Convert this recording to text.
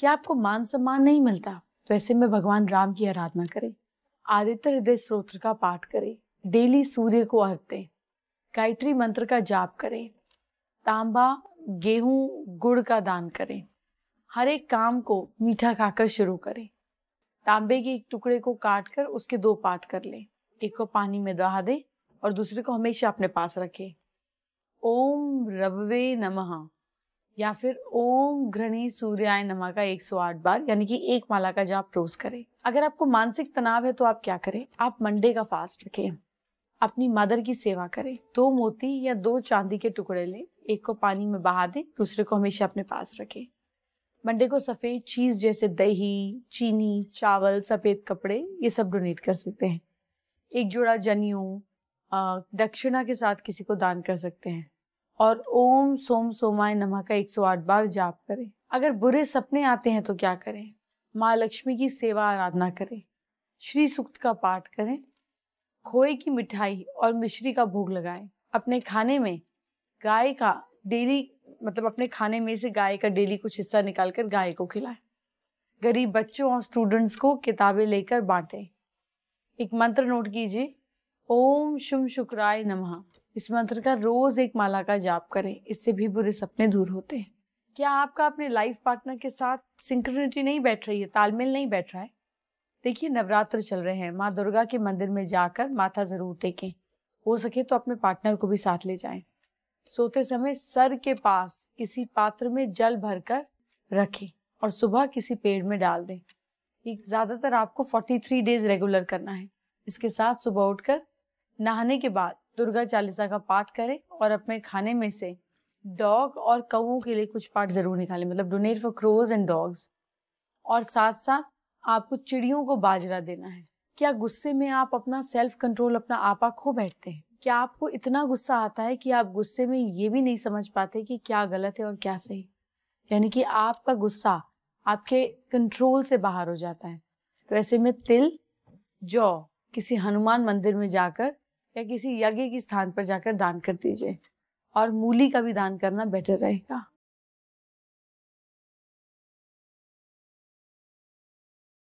कि आपको मान सम्मान नहीं मिलता तो ऐसे में भगवान राम की आराधना करें आदित्य हृदय स्त्रोत्र का पाठ करें डेली सूर्य को अर्घ दें गायत्री मंत्र का जाप करें तांबा गेहूं गुड़ का दान करें हर एक काम को मीठा खाकर शुरू करें तांबे के एक टुकड़े को काट कर उसके दो पाठ कर लें एक को पानी में दहा दें और दूसरे को हमेशा अपने पास रखें ओम रबे नमः या फिर ओम घृणी सूर्याय नमा का 108 बार यानी कि एक माला का जाप रोज करें अगर आपको मानसिक तनाव है तो आप क्या करें आप मंडे का फास्ट रखें अपनी मदर की सेवा करें दो मोती या दो चांदी के टुकड़े लें एक को पानी में बहा दें दूसरे को हमेशा अपने पास रखें मंडे को सफ़ेद चीज़ जैसे दही चीनी चावल सफ़ेद कपड़े ये सब डोनेट कर सकते हैं एक जोड़ा जनियो दक्षिणा के साथ किसी को दान कर सकते हैं और ओम सोम सोमाय नमः का 108 बार जाप करें अगर बुरे सपने आते हैं तो क्या करें माँ लक्ष्मी की सेवा आराधना करें श्री सूक्त का पाठ करें खोए की मिठाई और मिश्री का भोग लगाएं अपने खाने में गाय का डेली मतलब अपने खाने में से गाय का डेली कुछ हिस्सा निकालकर गाय को खिलाएं गरीब बच्चों और स्टूडेंट्स को किताबें लेकर बांटें एक मंत्र नोट कीजिए ओम शुम शुक्राय नमः इस मंत्र का रोज एक माला का जाप करें इससे भी बुरे सपने दूर होते हैं क्या आपका अपने लाइफ पार्टनर के साथ सिंक्रोनिटी नहीं बैठ रही है तालमेल नहीं बैठ रहा है देखिए नवरात्र चल रहे हैं माँ दुर्गा के मंदिर में जाकर माथा जरूर टेकें हो सके तो अपने पार्टनर को भी साथ ले जाएं सोते समय सर के पास किसी पात्र में जल भरकर रखें और सुबह किसी पेड़ में डाल दें ज़्यादातर आपको 43 डेज रेगुलर करना है इसके साथ सुबह उठकर नहाने के बाद दुर्गा चालीसा का पाठ करें और अपने खाने में से डॉग और कौ के लिए कुछ पार्ट ज़रूर निकालें मतलब donate for crows and dogs और साथ साथ आपको चिड़ियों को बाजरा देना है क्या गुस्से में आप अपना सेल्फ कंट्रोल अपना आपा खो बैठते हैं क्या आपको इतना गुस्सा आता है कि आप गुस्से में ये भी नहीं समझ पाते कि क्या गलत है और क्या सही यानी कि आपका गुस्सा आपके कंट्रोल से बाहर हो जाता है तो ऐसे में तिल जौ किसी हनुमान मंदिर में जाकर या किसी यज्ञ के स्थान पर जाकर दान कर दीजिए और मूली का भी दान करना बेटर रहेगा